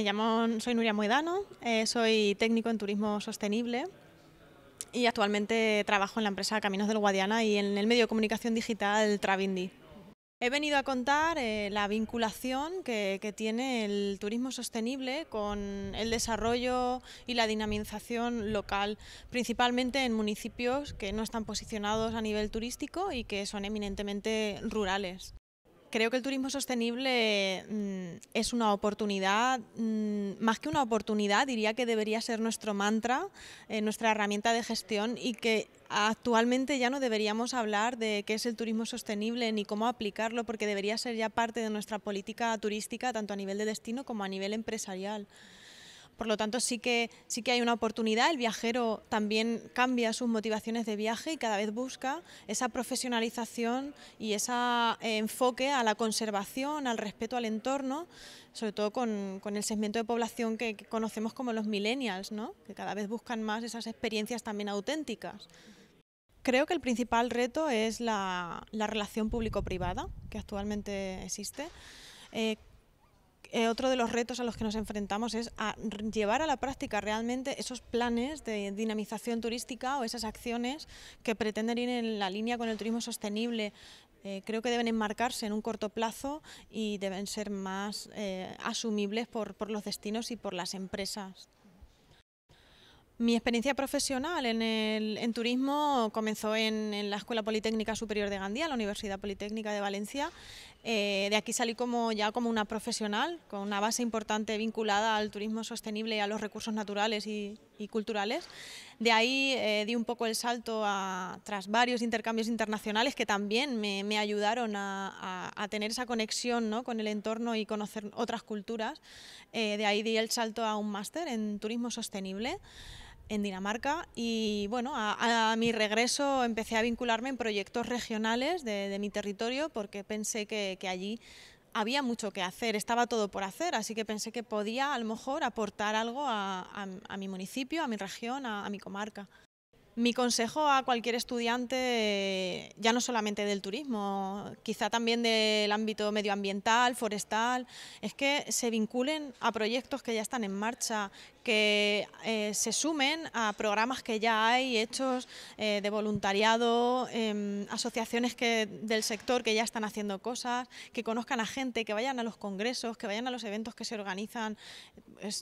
Me llamo, soy Nuria Moedano, eh, soy técnico en turismo sostenible y actualmente trabajo en la empresa Caminos del Guadiana y en el medio de comunicación digital Travindi. He venido a contar eh, la vinculación que, tiene el turismo sostenible con el desarrollo y la dinamización local, principalmente en municipios que no están posicionados a nivel turístico y que son eminentemente rurales creo que el turismo sostenible mm, es una oportunidad, mm, más que una oportunidad, diría que debería ser nuestro mantra, eh, nuestra herramienta de gestión y que actualmente ya no deberíamos hablar de qué es el turismo sostenible ni cómo aplicarlo, porque debería ser ya parte de nuestra política turística, tanto a nivel de destino como a nivel empresarial. Por lo tanto, sí que, sí que hay una oportunidad. El viajero también cambia sus motivaciones de viaje y cada vez busca esa profesionalización y ese eh, enfoque a la conservación, al respeto al entorno, sobre todo con, con el segmento de población que, conocemos como los millennials, ¿no? que cada vez buscan más esas experiencias también auténticas. Creo que el principal reto es la, la relación público-privada que actualmente existe. Eh, eh, otro de los retos a los que nos enfrentamos es llevar a la práctica realmente esos planes de dinamización turística o esas acciones que pretenden ir en la línea con el turismo sostenible. Eh, creo que deben enmarcarse en un corto plazo y deben ser más eh, asumibles por, por los destinos y por las empresas. Mi experiencia profesional en, el, turismo comenzó en, la Escuela Politécnica Superior de Gandía, la Universidad Politécnica de Valencia. Eh, de aquí salí como, ya como una profesional, con una base importante vinculada al turismo sostenible y a los recursos naturales y, culturales. De ahí eh, di un poco el salto tras varios intercambios internacionales que también me, ayudaron a, tener esa conexión con el entorno y conocer otras culturas. Eh, de ahí di el salto a un máster en turismo sostenible en Dinamarca y bueno, a, mi regreso empecé a vincularme en proyectos regionales de, mi territorio porque pensé que, allí había mucho que hacer, estaba todo por hacer, así que pensé que podía a lo mejor aportar algo a mi municipio, a mi región, a mi comarca. Mi consejo a cualquier estudiante, eh, ya no solamente del turismo, quizá también del ámbito medioambiental, forestal, es que se vinculen a proyectos que ya están en marcha, que eh, se sumen a programas que ya hay hechos eh, de voluntariado, em, asociaciones del sector que ya están haciendo cosas, que conozcan a gente, que vayan a los congresos, que vayan a los eventos que se organizan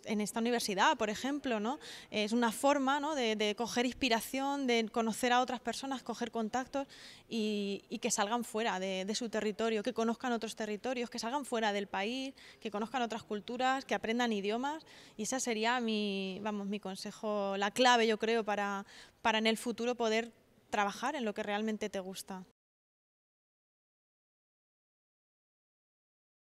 en esta universidad, por ejemplo. ¿no? Es una forma de coger inspiración de conocer a otras personas, coger contactos y, que salgan fuera de, su territorio, que conozcan otros territorios, que salgan fuera del país, que conozcan otras culturas, que aprendan idiomas y esa sería mi, vamos, mi consejo, la clave yo creo para en el futuro poder trabajar en lo que realmente te gusta.